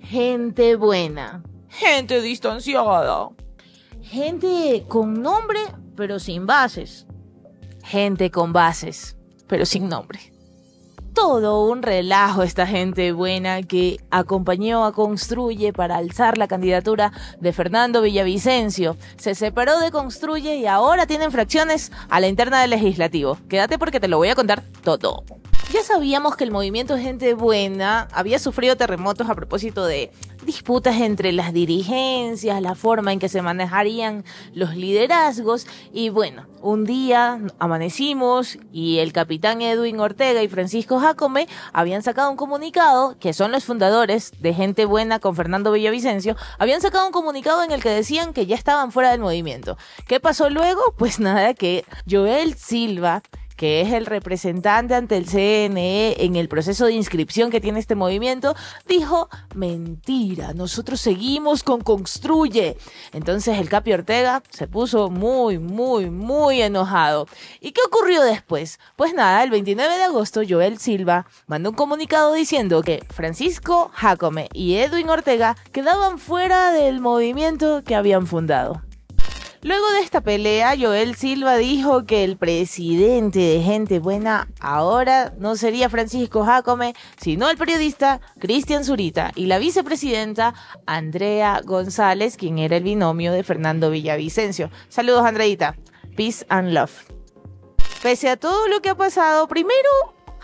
gente buena, gente distanciada, gente con nombre pero sin bases, gente con bases pero sin nombre. Todo un relajo esta gente buena que acompañó a Construye para alzar la candidatura de Fernando Villavicencio. Se separó de Construye y ahora tienen fracciones a la interna del legislativo. Quédate porque te lo voy a contar todo ya sabíamos que el movimiento Gente Buena había sufrido terremotos a propósito de disputas entre las dirigencias, la forma en que se manejarían los liderazgos y bueno, un día amanecimos y el capitán Edwin Ortega y Francisco Jacome habían sacado un comunicado, que son los fundadores de Gente Buena con Fernando Villavicencio, habían sacado un comunicado en el que decían que ya estaban fuera del movimiento. ¿Qué pasó luego? Pues nada, que Joel Silva que es el representante ante el CNE en el proceso de inscripción que tiene este movimiento, dijo, mentira, nosotros seguimos con Construye. Entonces el Capi Ortega se puso muy, muy, muy enojado. ¿Y qué ocurrió después? Pues nada, el 29 de agosto Joel Silva mandó un comunicado diciendo que Francisco Jacome y Edwin Ortega quedaban fuera del movimiento que habían fundado. Luego de esta pelea, Joel Silva dijo que el presidente de Gente Buena ahora no sería Francisco Jacome, sino el periodista Cristian Zurita y la vicepresidenta Andrea González, quien era el binomio de Fernando Villavicencio. Saludos, Andreita. Peace and love. Pese a todo lo que ha pasado, primero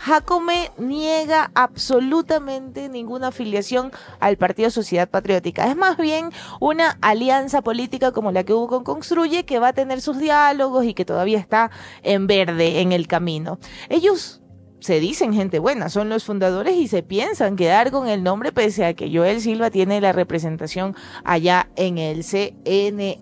Jacome niega absolutamente ninguna afiliación al Partido Sociedad Patriótica. Es más bien una alianza política como la que Hugo Construye, que va a tener sus diálogos y que todavía está en verde en el camino. Ellos se dicen gente buena, son los fundadores y se piensan quedar con el nombre pese a que Joel Silva tiene la representación allá en el CNE.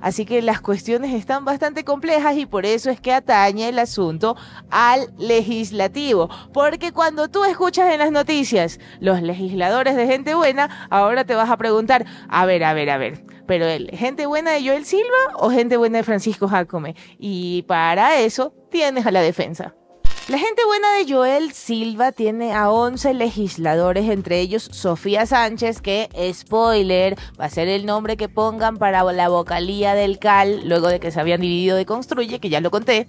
Así que las cuestiones están bastante complejas y por eso es que atañe el asunto al legislativo. Porque cuando tú escuchas en las noticias los legisladores de gente buena, ahora te vas a preguntar, a ver, a ver, a ver, pero ¿el gente buena de Joel Silva o gente buena de Francisco Jacome. Y para eso tienes a la defensa. La gente buena de Joel Silva tiene a 11 legisladores, entre ellos Sofía Sánchez, que, spoiler, va a ser el nombre que pongan para la vocalía del CAL, luego de que se habían dividido de Construye, que ya lo conté.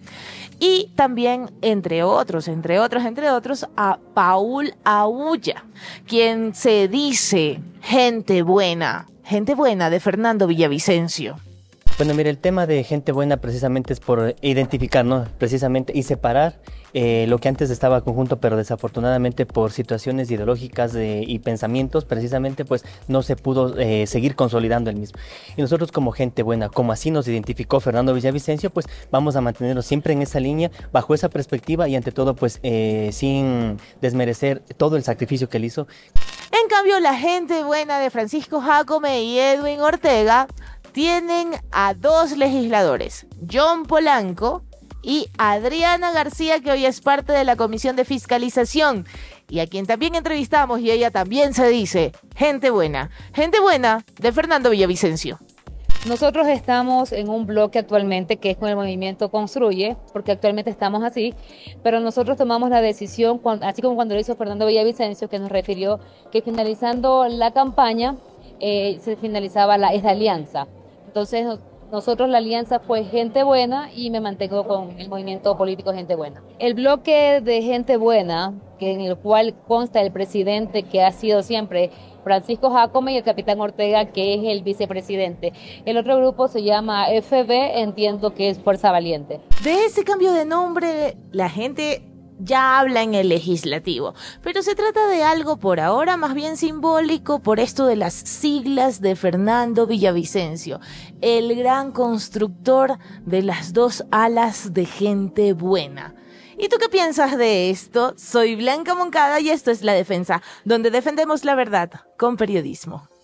Y también, entre otros, entre otros, entre otros, a Paul Aulla, quien se dice gente buena, gente buena de Fernando Villavicencio. Bueno, mire, el tema de gente buena precisamente es por identificar, ¿no? Precisamente y separar eh, lo que antes estaba conjunto, pero desafortunadamente por situaciones ideológicas y pensamientos, precisamente pues no se pudo eh, seguir consolidando el mismo. Y nosotros como gente buena, como así nos identificó Fernando Villavicencio, pues vamos a mantenernos siempre en esa línea, bajo esa perspectiva y ante todo pues eh, sin desmerecer todo el sacrificio que él hizo. En cambio, la gente buena de Francisco Jacome y Edwin Ortega tienen a dos legisladores, John Polanco y Adriana García, que hoy es parte de la Comisión de Fiscalización, y a quien también entrevistamos y ella también se dice, gente buena, gente buena de Fernando Villavicencio. Nosotros estamos en un bloque actualmente que es con el movimiento Construye, porque actualmente estamos así, pero nosotros tomamos la decisión, así como cuando lo hizo Fernando Villavicencio, que nos refirió que finalizando la campaña eh, se finalizaba la, esa alianza. Entonces, nosotros la alianza fue Gente Buena y me mantengo con el movimiento político Gente Buena. El bloque de Gente Buena, en el cual consta el presidente que ha sido siempre Francisco Jacome y el capitán Ortega, que es el vicepresidente. El otro grupo se llama FB, entiendo que es Fuerza Valiente. De ese cambio de nombre, la gente ya habla en el legislativo. Pero se trata de algo por ahora más bien simbólico por esto de las siglas de Fernando Villavicencio, el gran constructor de las dos alas de gente buena. ¿Y tú qué piensas de esto? Soy Blanca Moncada y esto es La Defensa, donde defendemos la verdad con periodismo.